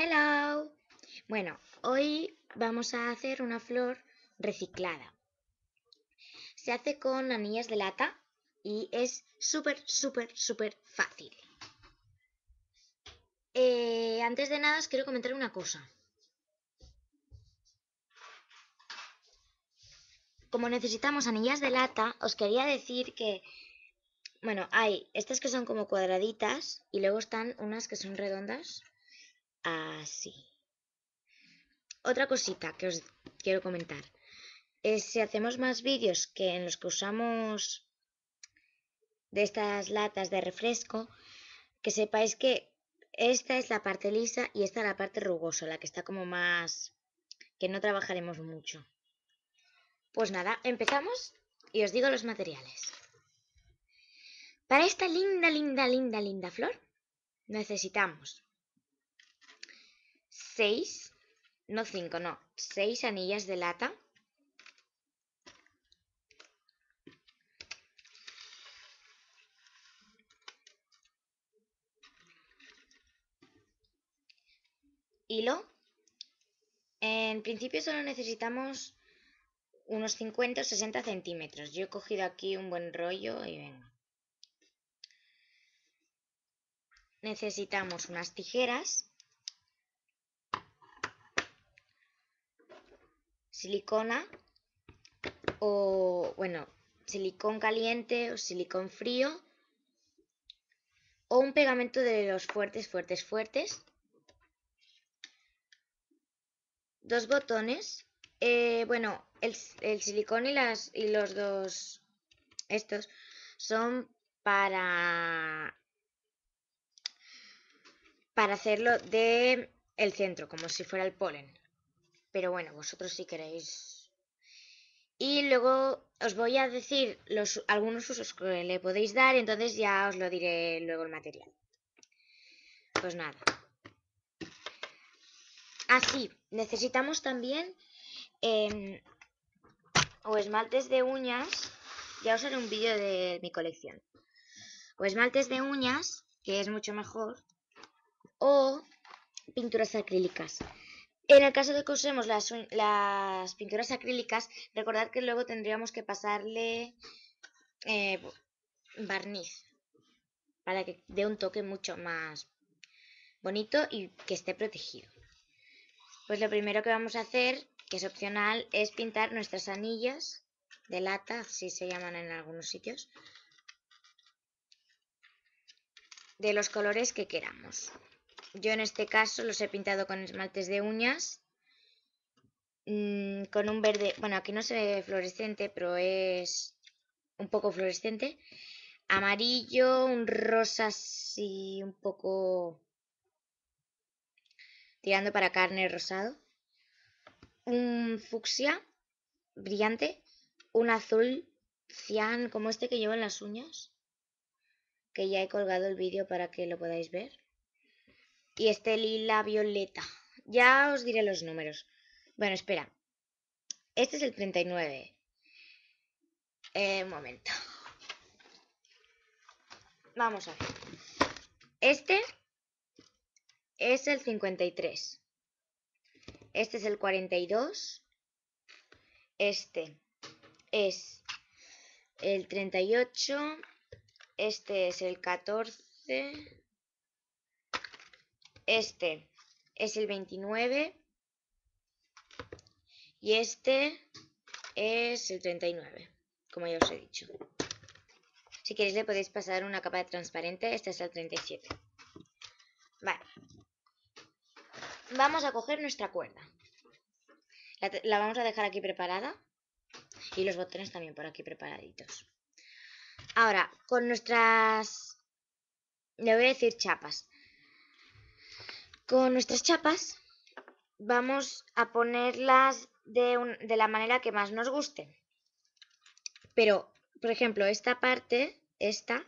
Hello. Bueno, hoy vamos a hacer una flor reciclada. Se hace con anillas de lata y es súper, súper, súper fácil. Eh, antes de nada os quiero comentar una cosa. Como necesitamos anillas de lata, os quería decir que bueno, hay estas que son como cuadraditas y luego están unas que son redondas así. Ah, Otra cosita que os quiero comentar. Es si hacemos más vídeos que en los que usamos de estas latas de refresco, que sepáis que esta es la parte lisa y esta la parte rugosa, la que está como más... que no trabajaremos mucho. Pues nada, empezamos y os digo los materiales. Para esta linda, linda, linda, linda flor necesitamos 6, no 5, no, 6 anillas de lata. Hilo. En principio solo necesitamos unos 50 o 60 centímetros. Yo he cogido aquí un buen rollo y venga. Necesitamos unas tijeras. silicona o, bueno, silicón caliente o silicón frío o un pegamento de los fuertes, fuertes, fuertes. Dos botones. Eh, bueno, el, el, silicón y, las, y los dos, estos, son para, para hacerlo de el centro, como si fuera el polen pero bueno, vosotros si queréis. Y luego os voy a decir los, algunos usos que le podéis dar, entonces ya os lo diré luego el material. Pues nada. Así, ah, necesitamos también em, o esmaltes de uñas. Ya os haré un vídeo de mi colección. O esmaltes de uñas, que es mucho mejor, o pinturas acrílicas. En el caso de que usemos las, pinturas acrílicas, recordad que luego tendríamos que pasarle eh, barniz para que dé un toque mucho más bonito y que esté protegido. Pues lo primero que vamos a hacer, que es opcional, es pintar nuestras anillas de lata, así se llaman en algunos sitios, de los colores que queramos. Yo en este caso los he pintado con esmaltes de uñas, mm, con un verde, bueno, aquí no se ve fluorescente, pero es un poco fluorescente, amarillo, un rosa así un poco tirando para carne rosado, un fucsia brillante, un azul cian como este que llevo en las uñas, que ya he colgado el vídeo para que lo podáis ver y este lila violeta. Ya os diré los números. Bueno, espera. Este es el 39. Eh, un momento. Vamos a ver. Este es el 53. Este es el 42. Este es el 38. Este es el 14. Este es el 29 y este es el 39, como ya os he dicho. Si queréis le podéis pasar una capa de transparente, este es el 37. Vale. Vamos a coger nuestra cuerda. La, la vamos a dejar aquí preparada y los botones también por aquí preparaditos. Ahora, con nuestras... Le voy a decir chapas. Con nuestras chapas vamos a ponerlas de, la manera que más nos guste. Pero, por ejemplo, esta parte, esta,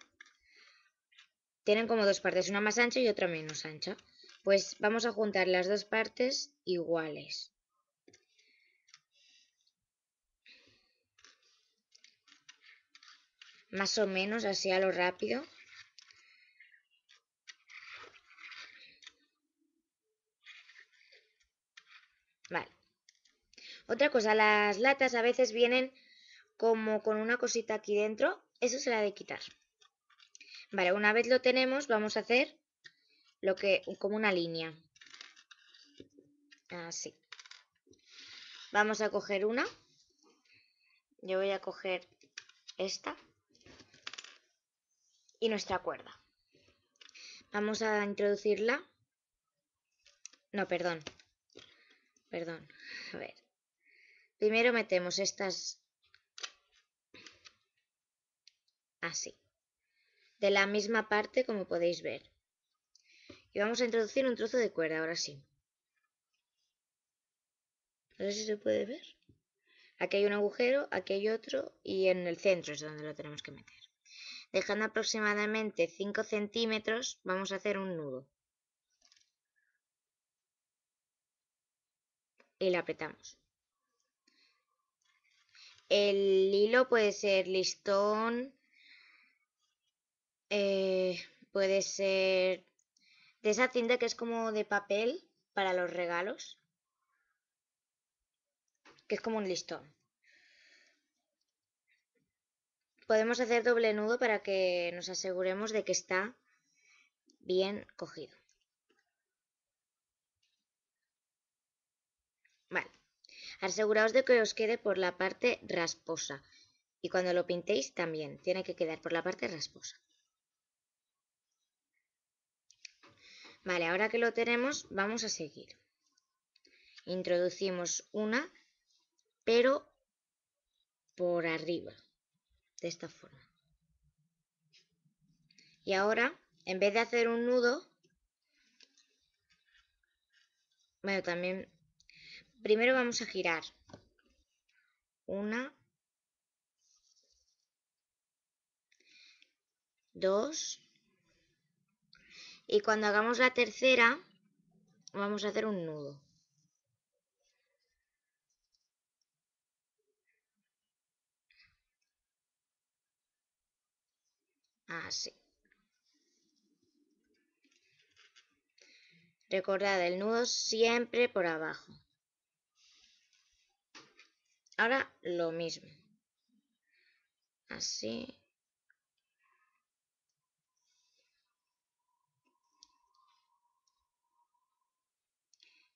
tienen como dos partes, una más ancha y otra menos ancha. Pues vamos a juntar las dos partes iguales. Más o menos, así a lo rápido. Otra cosa, las latas a veces vienen como con una cosita aquí dentro. Eso se la de quitar. Vale, una vez lo tenemos, vamos a hacer lo que como una línea. Así. Vamos a coger una. Yo voy a coger esta y nuestra cuerda. Vamos a introducirla. No, perdón. Perdón. A ver. Primero metemos estas así, de la misma parte como podéis ver. Y vamos a introducir un trozo de cuerda, ahora sí. No sé si se puede ver. Aquí hay un agujero, aquí hay otro y en el centro es donde lo tenemos que meter. Dejando aproximadamente 5 centímetros vamos a hacer un nudo. Y la apretamos. El hilo puede ser listón, eh, puede ser de esa cinta que es como de papel para los regalos, que es como un listón. Podemos hacer doble nudo para que nos aseguremos de que está bien cogido. Aseguraos de que os quede por la parte rasposa. Y cuando lo pintéis también, tiene que quedar por la parte rasposa. Vale, ahora que lo tenemos, vamos a seguir. Introducimos una, pero por arriba, de esta forma. Y ahora, en vez de hacer un nudo, bueno, también Primero vamos a girar una, dos, y cuando hagamos la tercera vamos a hacer un nudo. Así. Recordad el nudo siempre por abajo. Ahora lo mismo. Así.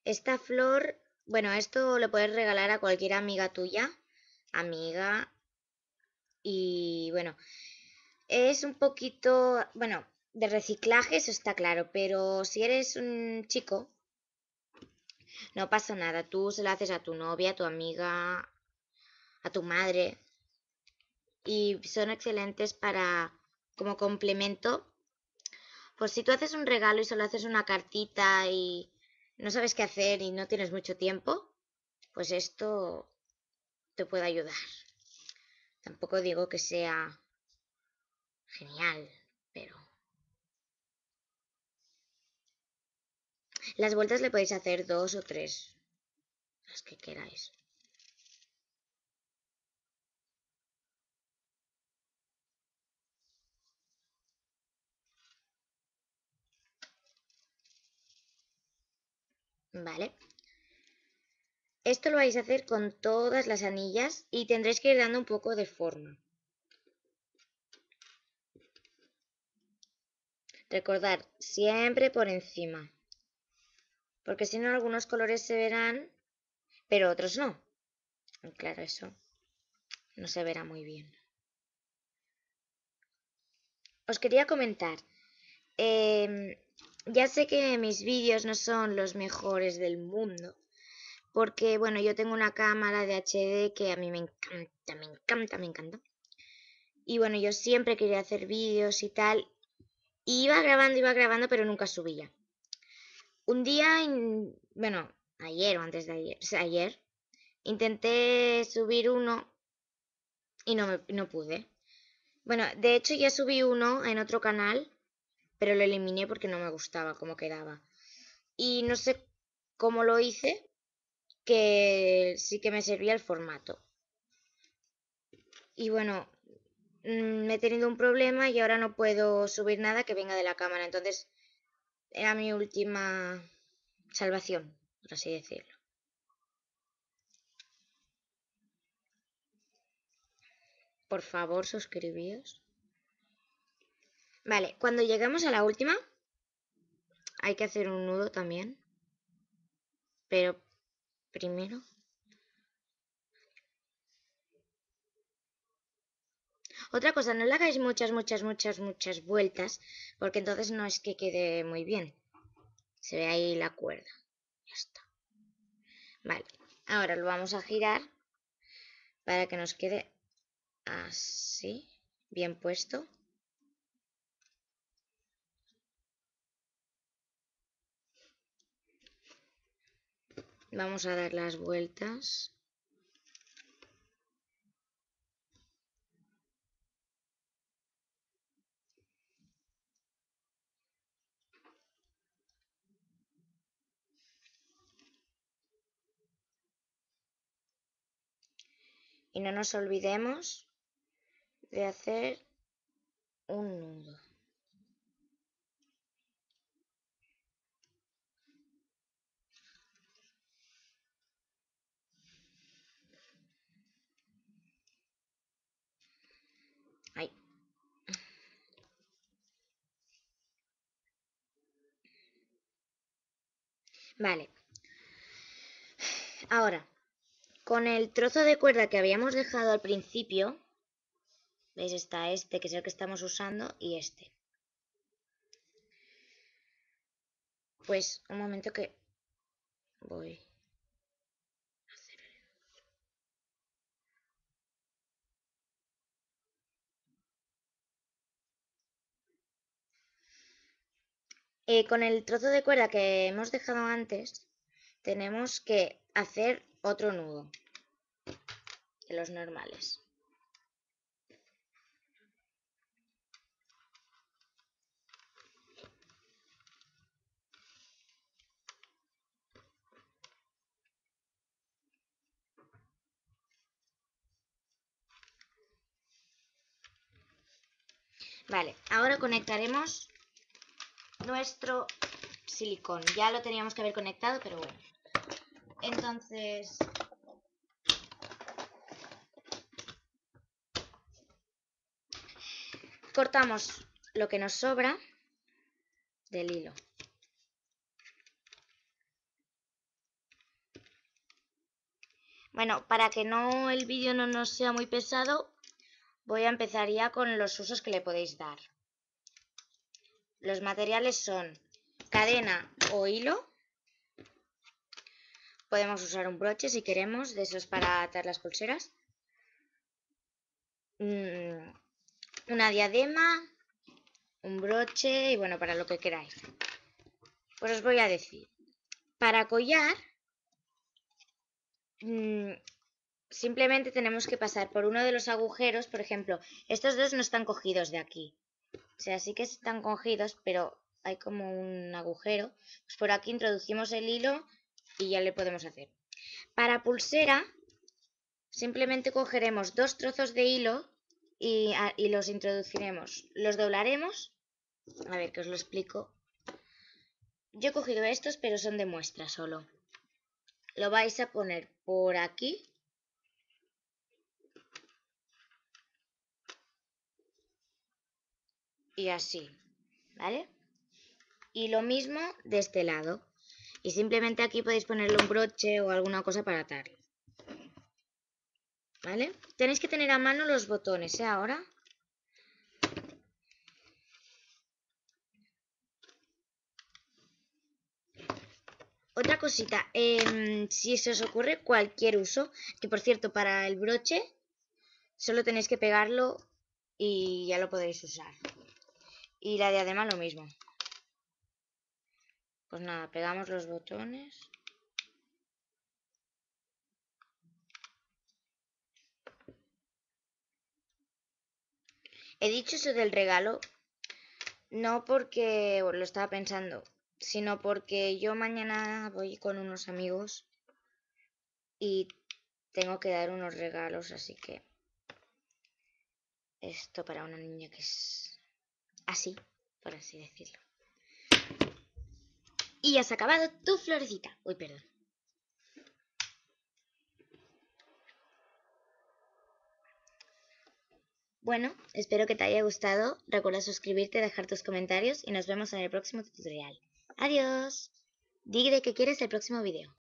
Esta flor, bueno, esto lo puedes regalar a cualquier amiga tuya, amiga, y bueno, es un poquito, bueno, de reciclaje, eso está claro, pero si eres un chico, no pasa nada, tú se lo haces a tu novia, a tu amiga, a tu madre. Y son excelentes para como complemento. Por si tú haces un regalo y solo haces una cartita y no sabes qué hacer y no tienes mucho tiempo, pues esto te puede ayudar. Tampoco digo que sea genial, pero... Las vueltas le podéis hacer dos o tres, las que queráis. ¿vale? Esto lo vais a hacer con todas las anillas y tendréis que ir dando un poco de forma. Recordar, siempre por encima. Porque si no, algunos colores se verán, pero otros no. claro, eso no se verá muy bien. Os quería comentar. Em, ya sé que mis vídeos no son los mejores del mundo, porque bueno, yo tengo una cámara de HD que a mí me encanta, me encanta, me encanta. Y bueno, yo siempre quería hacer vídeos y tal, y iba grabando, iba grabando, pero nunca subía. Un día, bueno, ayer o antes de ayer, o sea, ayer, intenté subir uno y no, me, no pude. Bueno, de hecho ya subí uno en otro canal pero lo eliminé porque no me gustaba cómo quedaba. Y no sé cómo lo hice, que sí que me servía el formato. Y bueno, me mm, he tenido un problema y ahora no puedo subir nada que venga de la cámara. Entonces, era mi última salvación, por así decirlo. Por favor, suscribíos. Vale, cuando llegamos a la última, hay que hacer un nudo también. Pero primero... Otra cosa, no le hagáis muchas, muchas, muchas, muchas vueltas, porque entonces no es que quede muy bien. Se ve ahí la cuerda. Ya está. Vale, ahora lo vamos a girar para que nos quede así, bien puesto. Vamos a dar las vueltas. Y no nos olvidemos de hacer un nudo. Vale. Ahora, con el trozo de cuerda que habíamos dejado al principio, ¿veis? Está este, que es el que estamos usando, y este. Pues, un momento que voy... Eh, con el trozo de cuerda que hemos dejado antes, tenemos que hacer otro nudo que los normales. Vale, ahora conectaremos nuestro silicón. Ya lo teníamos que haber conectado, pero bueno. Entonces... Cortamos lo que nos sobra del hilo. Bueno, para que no el vídeo no nos sea muy pesado, voy a empezar ya con los usos que le podéis dar. Los materiales son cadena o hilo. Podemos usar un broche si queremos, de esos para atar las pulseras. Mm, una diadema, un broche y bueno, para lo que queráis. Pues os voy a decir, para collar mm, simplemente tenemos que pasar por uno de los agujeros, por ejemplo, estos dos no están cogidos de aquí. O sea, sí que están cogidos, pero hay como un agujero. Pues por aquí introducimos el hilo y ya le podemos hacer. Para pulsera, simplemente cogeremos dos trozos de hilo y, y los introduciremos. Los doblaremos. A ver, que os lo explico. Yo he cogido estos, pero son de muestra solo. Lo vais a poner por aquí y así, ¿vale? Y lo mismo de este lado. Y simplemente aquí podéis ponerle un broche o alguna cosa para atarlo. ¿Vale? Tenéis que tener a mano los botones, ¿eh? Ahora. Otra cosita, em, si se os ocurre cualquier uso, que por cierto para el broche solo tenéis que pegarlo y ya lo podéis usar. Y la de adema lo mismo. Pues nada, pegamos los botones. He dicho eso del regalo no porque lo estaba pensando, sino porque yo mañana voy con unos amigos y tengo que dar unos regalos, así que esto para una niña que es así, por así decirlo. Y has acabado tu florecita. Uy, perdón. Bueno, espero que te haya gustado. Recuerda suscribirte, dejar tus comentarios y nos vemos en el próximo tutorial. Adiós. Di de qué quieres el próximo video.